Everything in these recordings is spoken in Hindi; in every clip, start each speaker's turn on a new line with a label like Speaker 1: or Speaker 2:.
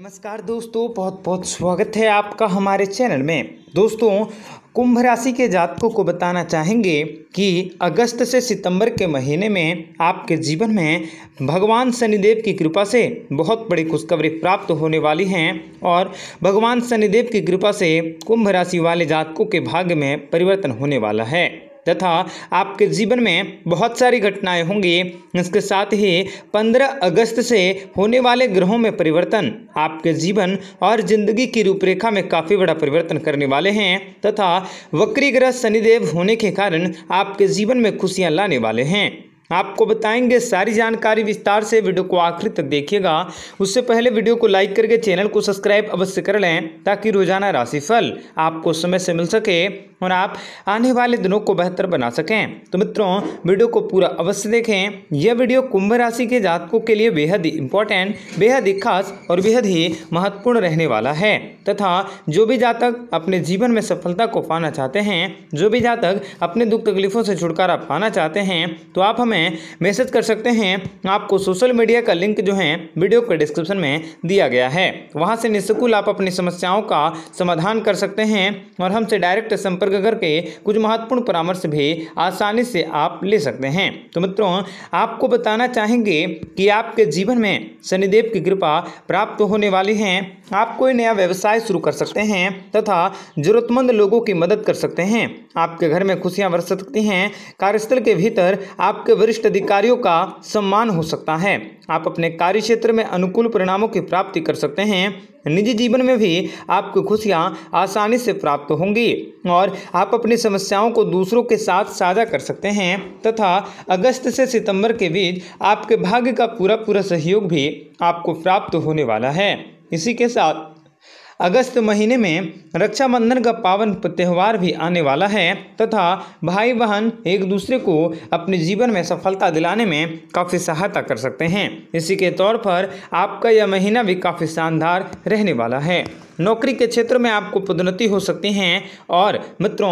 Speaker 1: नमस्कार दोस्तों बहुत बहुत स्वागत है आपका हमारे चैनल में दोस्तों कुंभ राशि के जातकों को बताना चाहेंगे कि अगस्त से सितंबर के महीने में आपके जीवन में भगवान शनिदेव की कृपा से बहुत बड़ी खुशखबरी प्राप्त होने वाली हैं और भगवान शनिदेव की कृपा से कुंभ राशि वाले जातकों के भाग्य में परिवर्तन होने वाला है तथा आपके जीवन में बहुत सारी घटनाएं होंगी इसके साथ ही 15 अगस्त से होने वाले ग्रहों में परिवर्तन आपके जीवन और जिंदगी की रूपरेखा में काफ़ी बड़ा परिवर्तन करने वाले हैं तथा वक्री ग्रह शनिदेव होने के कारण आपके जीवन में खुशियाँ लाने वाले हैं आपको बताएंगे सारी जानकारी विस्तार से वीडियो को आखिर तक देखिएगा उससे पहले वीडियो को लाइक करके चैनल को सब्सक्राइब अवश्य कर लें ताकि रोजाना राशिफल आपको समय से मिल सके और आप आने वाले दिनों को बेहतर बना सकें तो मित्रों वीडियो को पूरा अवश्य देखें यह वीडियो कुंभ राशि के जातकों के लिए बेहद ही इम्पोर्टेंट बेहद ही खास और बेहद ही महत्वपूर्ण रहने वाला है तथा जो भी जातक अपने जीवन में सफलता को पाना चाहते हैं जो भी जातक अपने दुख तकलीफों से छुटकारा पाना चाहते हैं तो आप हमें मैसेज कर सकते हैं आपको सोशल मीडिया का लिंक जो है वीडियो के डिस्क्रिप्शन में दिया गया है वहाँ से निस्कुल आप अपनी समस्याओं का समाधान कर सकते हैं और हमसे डायरेक्ट संपर्क संपर्क करके कुछ महत्वपूर्ण परामर्श भी आसानी से आप ले सकते हैं तो मित्रों आपको बताना चाहेंगे कि आपके जीवन में शनिदेव की कृपा प्राप्त होने वाली है आप कोई नया व्यवसाय शुरू कर सकते हैं तथा जरूरतमंद लोगों की मदद कर सकते हैं आपके घर में खुशियां बरस सकती हैं कार्यस्थल के भीतर आपके वरिष्ठ अधिकारियों का सम्मान हो सकता है आप अपने कार्य क्षेत्र में अनुकूल परिणामों की प्राप्ति कर सकते हैं निजी जीवन में भी आपको खुशियाँ आसानी से प्राप्त होंगी और आप अपनी समस्याओं को दूसरों के साथ साझा कर सकते हैं तथा अगस्त से सितंबर के बीच आपके भाग्य का पूरा पूरा सहयोग भी आपको प्राप्त होने वाला है इसी के साथ अगस्त महीने में रक्षाबंधन का पावन त्यौहार भी आने वाला है तथा भाई बहन एक दूसरे को अपने जीवन में सफलता दिलाने में काफ़ी सहायता कर सकते हैं इसी के तौर पर आपका यह महीना भी काफ़ी शानदार रहने वाला है नौकरी के क्षेत्र में आपको पदोन्नति हो सकती है और मित्रों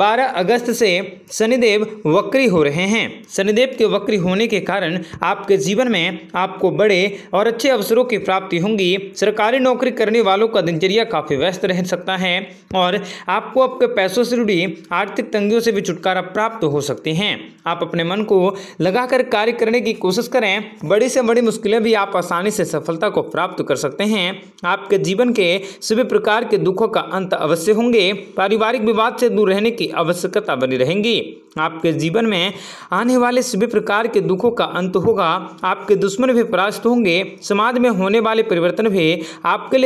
Speaker 1: 12 अगस्त से शनिदेव वक्री हो रहे हैं शनिदेव के वक्री होने के कारण आपके जीवन में आपको बड़े और अच्छे अवसरों की प्राप्ति होंगी सरकारी नौकरी करने वालों का दिनचर्या काफ़ी व्यस्त रह सकता है और आपको आपके पैसों से जुड़ी आर्थिक तंगियों से भी छुटकारा प्राप्त हो सकते हैं आप अपने मन को लगाकर कार्य करने की कोशिश करें बड़ी से बड़ी मुश्किलें भी आप आसानी से सफलता को प्राप्त कर सकते हैं आपके जीवन के सभी प्रकार के दुखों का अंत अवश्य होंगे पारिवारिक विवाद से दूर रहने की आवश्यकता बनी रहेगी आपके जीवन में आने वाले सभी प्रकार के दुखों का अंत होगा आपके दुश्मन भी परास्त होंगे समाज में होने वाले परिवर्तन भी आपके लिए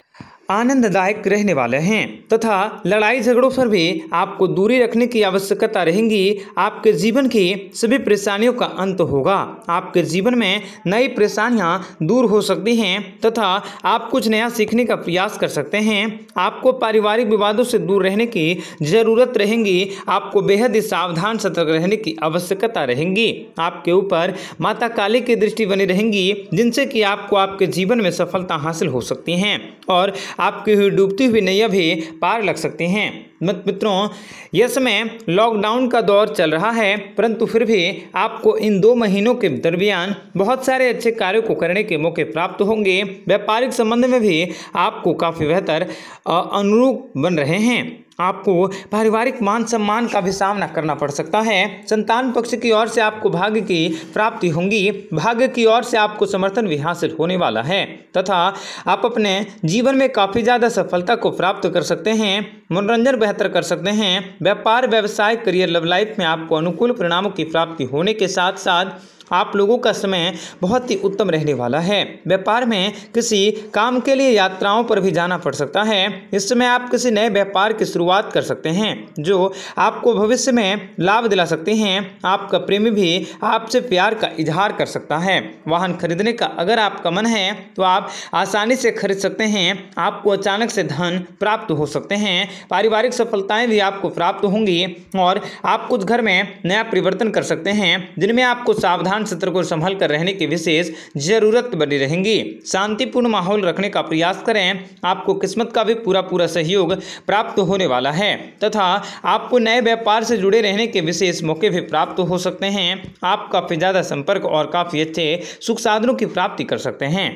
Speaker 1: आनंददायक रहने वाले हैं तथा लड़ाई झगड़ों पर भी आपको दूरी रखने की आवश्यकता रहेगी आपके जीवन की सभी परेशानियों का अंत होगा आपके जीवन में नई परेशानियां दूर हो सकती हैं तथा आप कुछ नया सीखने का प्रयास कर सकते हैं आपको पारिवारिक विवादों से दूर रहने की ज़रूरत रहेगी आपको बेहद ही सावधान सतर्क रहने की आवश्यकता रहेगी आपके ऊपर माता काली की दृष्टि बनी रहेंगी जिनसे कि आपको आपके जीवन में सफलता हासिल हो सकती हैं और आपकी हुई डूबती हुई नैया भी पार लग सकती हैं मत मित्रों यह समय लॉकडाउन का दौर चल रहा है परंतु फिर भी आपको इन दो महीनों के दरमियान बहुत सारे अच्छे कार्यों को करने के मौके प्राप्त होंगे व्यापारिक संबंध में भी आपको काफ़ी बेहतर अनुरूप बन रहे हैं आपको पारिवारिक मान सम्मान का भी सामना करना पड़ सकता है संतान पक्ष की ओर से आपको भाग्य की प्राप्ति होंगी भाग्य की ओर से आपको समर्थन भी हासिल होने वाला है तथा आप अपने जीवन में काफ़ी ज़्यादा सफलता को प्राप्त कर सकते हैं मनोरंजन बेहतर कर सकते हैं व्यापार व्यवसाय करियर लव लाइफ में आपको अनुकूल परिणामों की प्राप्ति होने के साथ साथ आप लोगों का समय बहुत ही उत्तम रहने वाला है व्यापार में किसी काम के लिए यात्राओं पर भी जाना पड़ सकता है इस समय आप किसी नए व्यापार की शुरुआत कर सकते हैं जो आपको भविष्य में लाभ दिला सकते हैं आपका प्रेमी भी आपसे प्यार का इजहार कर सकता है वाहन खरीदने का अगर आपका मन है तो आप आसानी से खरीद सकते हैं आपको अचानक से धन प्राप्त हो सकते हैं पारिवारिक सफलताएं भी आपको प्राप्त होंगी और आप कुछ घर में नया परिवर्तन कर सकते हैं जिनमें आपको सावधान मतदान सत्र को संभल कर रहने की विशेष जरूरत बनी रहेंगी शांतिपूर्ण माहौल रखने का प्रयास करें आपको किस्मत का भी पूरा पूरा सहयोग प्राप्त होने वाला है तथा आपको नए व्यापार से जुड़े रहने के विशेष मौके भी प्राप्त हो सकते हैं आप काफ़ी ज़्यादा संपर्क और काफ़ी अच्छे सुख साधनों की प्राप्ति कर सकते हैं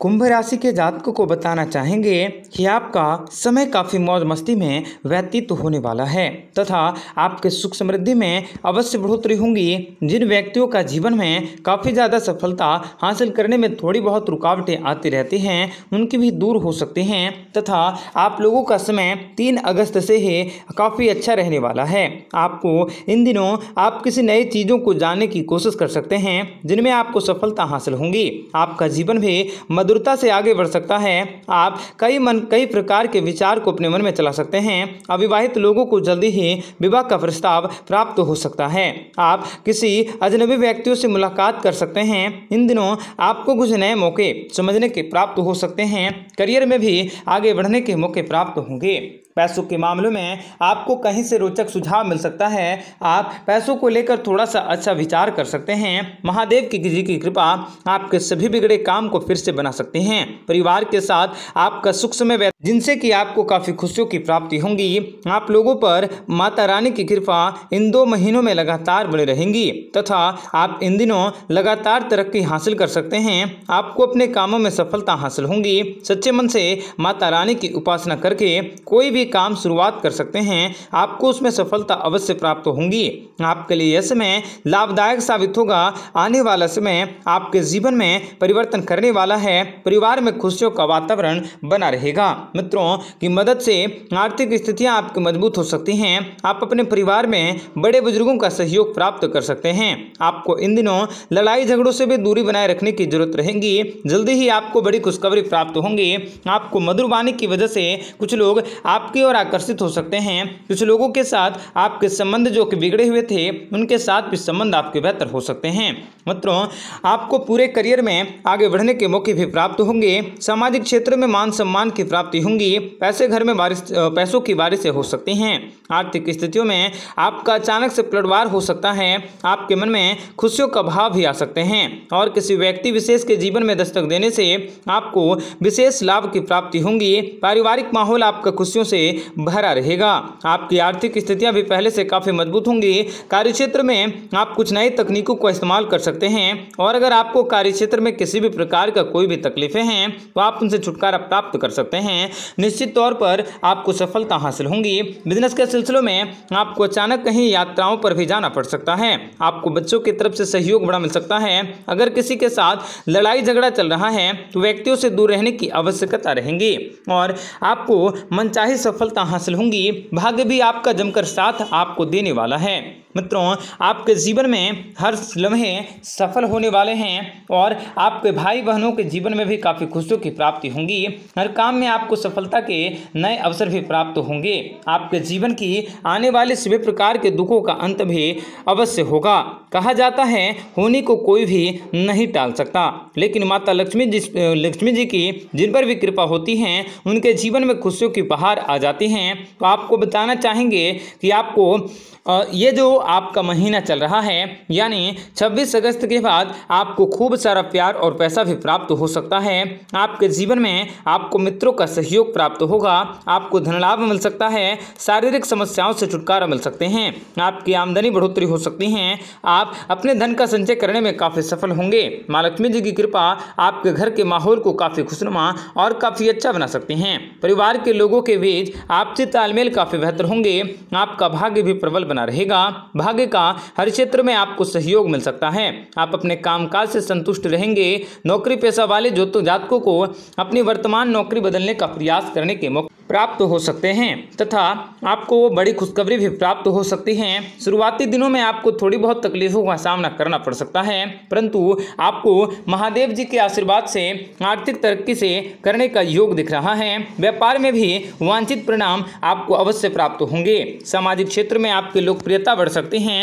Speaker 1: कुंभ राशि के जातकों को बताना चाहेंगे कि आपका समय काफ़ी मौज मस्ती में व्यतीत होने वाला है तथा आपके सुख समृद्धि में अवश्य बढ़ोतरी होंगी जिन व्यक्तियों का जीवन में काफ़ी ज़्यादा सफलता हासिल करने में थोड़ी बहुत रुकावटें आती रहती हैं उनकी भी दूर हो सकती हैं तथा आप लोगों का समय तीन अगस्त से ही काफ़ी अच्छा रहने वाला है आपको इन दिनों आप किसी नई चीज़ों को जानने की कोशिश कर सकते हैं जिनमें आपको सफलता हासिल होंगी आपका जीवन भी मधुरता से आगे बढ़ सकता है आप कई मन कई प्रकार के विचार को अपने मन में चला सकते हैं अविवाहित लोगों को जल्दी ही विवाह का प्रस्ताव प्राप्त हो सकता है आप किसी अजनबी व्यक्तियों से मुलाकात कर सकते हैं इन दिनों आपको कुछ नए मौके समझने के प्राप्त हो सकते हैं करियर में भी आगे बढ़ने के मौके प्राप्त होंगे पैसों के मामलों में आपको कहीं से रोचक सुझाव मिल सकता है आप पैसों को लेकर थोड़ा सा अच्छा विचार कर सकते हैं महादेव की जी की कृपा आपके सभी बिगड़े काम को फिर से बना सकते हैं परिवार के साथ आपका सुख समय जिनसे कि आपको काफ़ी खुशियों की प्राप्ति होंगी आप लोगों पर माता रानी की कृपा इन दो महीनों में लगातार बने रहेंगी तथा आप इन दिनों लगातार तरक्की हासिल कर सकते हैं आपको अपने कामों में सफलता हासिल होंगी सच्चे मन से माता रानी की उपासना करके कोई भी काम शुरुआत कर सकते हैं आपको उसमें सफलता अवश्य प्राप्त होंगी आपके लिए यह समय लाभदायक साबित होगा आने वाला समय आपके जीवन में परिवर्तन करने वाला है परिवार में खुशियों का वातावरण बना रहेगा मित्रों की मदद से आर्थिक स्थितियाँ आपकी मजबूत हो सकती हैं आप अपने परिवार में बड़े बुजुर्गों का सहयोग प्राप्त कर सकते हैं आपको इन दिनों लड़ाई झगड़ों से भी दूरी बनाए रखने की जरूरत रहेगी जल्दी ही आपको बड़ी खुशखबरी प्राप्त होंगी आपको मधुरवाणी की वजह से कुछ लोग आपके आपकी ओर आकर्षित हो सकते हैं कुछ लोगों के साथ आपके संबंध जो कि बिगड़े हुए थे उनके साथ भी संबंध आपके बेहतर हो सकते हैं मित्रों आपको पूरे करियर में आगे बढ़ने के मौके भी प्राप्त होंगे सामाजिक क्षेत्र में मान सम्मान की प्राप्ति होंगी पैसे घर में बारिश पैसों की बारिश हो सकती हैं आर्थिक स्थितियों में आपका अचानक से पलटवार हो सकता है आपके मन में खुशियों का भाव भी आ सकते हैं और किसी व्यक्ति विशेष के जीवन में दस्तक देने से आपको विशेष लाभ की प्राप्ति होंगी पारिवारिक माहौल आपका खुशियों से भरा रहेगा आपकी आर्थिक स्थितियां भी पहले से काफ़ी मजबूत होंगी कार्य क्षेत्र में आप कुछ नई तकनीकों को इस्तेमाल कर सकते हैं और अगर आपको कार्य क्षेत्र में किसी भी प्रकार का कोई भी तकलीफें हैं तो आप उनसे छुटकारा प्राप्त कर सकते हैं निश्चित तौर पर आपको सफलता हासिल होंगी बिजनेस के सिलसिलों में आपको अचानक कहीं यात्राओं पर भी जाना पड़ सकता है आपको बच्चों की तरफ से सहयोग बड़ा मिल सकता है अगर किसी के साथ लड़ाई झगड़ा चल रहा है तो व्यक्तियों से दूर रहने की आवश्यकता रहेंगी और आपको मनचाही सफलता हासिल होंगी भाग्य भी आपका जमकर साथ आपको देने वाला है मित्रों आपके जीवन में हर लम्हे सफल होने वाले हैं और आपके भाई बहनों के जीवन में भी काफ़ी खुशियों की प्राप्ति होंगी हर काम में आपको सफलता के नए अवसर भी प्राप्त होंगे आपके जीवन की आने वाले सभी प्रकार के दुखों का अंत भी अवश्य होगा कहा जाता है होने को कोई भी नहीं टाल सकता लेकिन माता लक्ष्मी जी लक्ष्मी जी की जिन पर भी कृपा होती है उनके जीवन में खुशियों की बहार आ आ जाती हैं तो आपको बताना चाहेंगे कि आपको ये जो आपका महीना चल रहा है यानी 26 अगस्त के बाद आपको खूब सारा प्यार और पैसा भी प्राप्त हो सकता है आपके जीवन में आपको मित्रों का सहयोग प्राप्त होगा आपको धन लाभ मिल सकता है शारीरिक समस्याओं से छुटकारा मिल सकते हैं आपकी आमदनी बढ़ोतरी हो सकती है आप अपने धन का संचय करने में काफ़ी सफल होंगे माँ लक्ष्मी जी की कृपा आपके घर के माहौल को काफ़ी खुशनुमा और काफ़ी अच्छा बना सकते हैं परिवार के लोगों के बीच बीच आपसी तालमेल काफ़ी बेहतर होंगे आपका भाग्य भी प्रबल बना रहेगा भाग्य का हर क्षेत्र में आपको सहयोग मिल सकता है आप अपने कामकाज से संतुष्ट रहेंगे नौकरी पेशा वाले जोतो जातकों को अपनी वर्तमान नौकरी बदलने का प्रयास करने के मौके प्राप्त हो सकते हैं तथा आपको वो बड़ी खुशखबरी भी प्राप्त हो सकती है शुरुआती दिनों में आपको थोड़ी बहुत तकलीफों का सामना करना पड़ सकता है परंतु आपको महादेव जी के आशीर्वाद से आर्थिक तरक्की से करने का योग दिख रहा है व्यापार में भी वांछित परिणाम आपको अवश्य प्राप्त होंगे सामाजिक क्षेत्र में आपकी लोकप्रियता बढ़ सकती है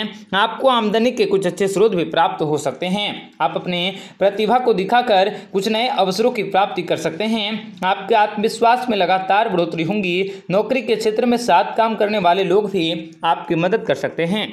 Speaker 1: आपको आमदनी के कुछ अच्छे स्रोत भी प्राप्त हो सकते हैं आप अपने प्रतिभा को दिखाकर कुछ नए अवसरों की प्राप्ति कर सकते हैं आपके आत्मविश्वास में लगातार बढ़ोतरी होंगी नौकरी के क्षेत्र में साथ काम करने वाले लोग भी आपकी मदद कर सकते हैं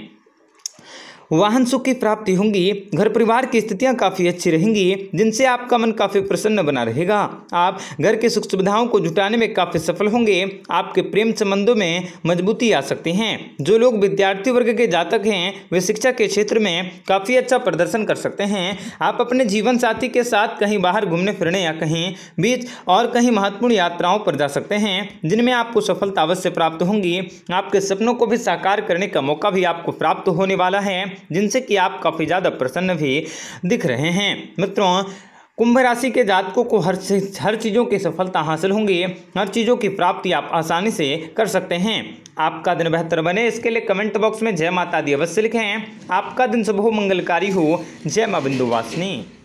Speaker 1: वाहन सुख की प्राप्ति होंगी घर परिवार की स्थितियाँ काफ़ी अच्छी रहेंगी जिनसे आपका मन काफ़ी प्रसन्न बना रहेगा आप घर के सुख सुविधाओं को जुटाने में काफ़ी सफल होंगे आपके प्रेम संबंधों में मजबूती आ सकती है जो लोग विद्यार्थी वर्ग के जातक हैं वे शिक्षा के क्षेत्र में काफ़ी अच्छा प्रदर्शन कर सकते हैं आप अपने जीवन साथी के साथ कहीं बाहर घूमने फिरने या कहीं बीच और कहीं महत्वपूर्ण यात्राओं पर जा सकते हैं जिनमें आपको सफलता अवश्य प्राप्त होंगी आपके सपनों को भी साकार करने का मौका भी आपको प्राप्त होने वाला है जिनसे कि आप काफ़ी ज़्यादा प्रसन्न भी दिख रहे हैं मित्रों कुंभ राशि के जातकों को हर हर चीज़ों की सफलता हासिल होंगी हर चीज़ों की प्राप्ति आप आसानी से कर सकते हैं आपका दिन बेहतर बने इसके लिए कमेंट बॉक्स में जय माता दी अवश्य लिखें आपका दिन शुभ मंगलकारी हो जय माँ बिंदु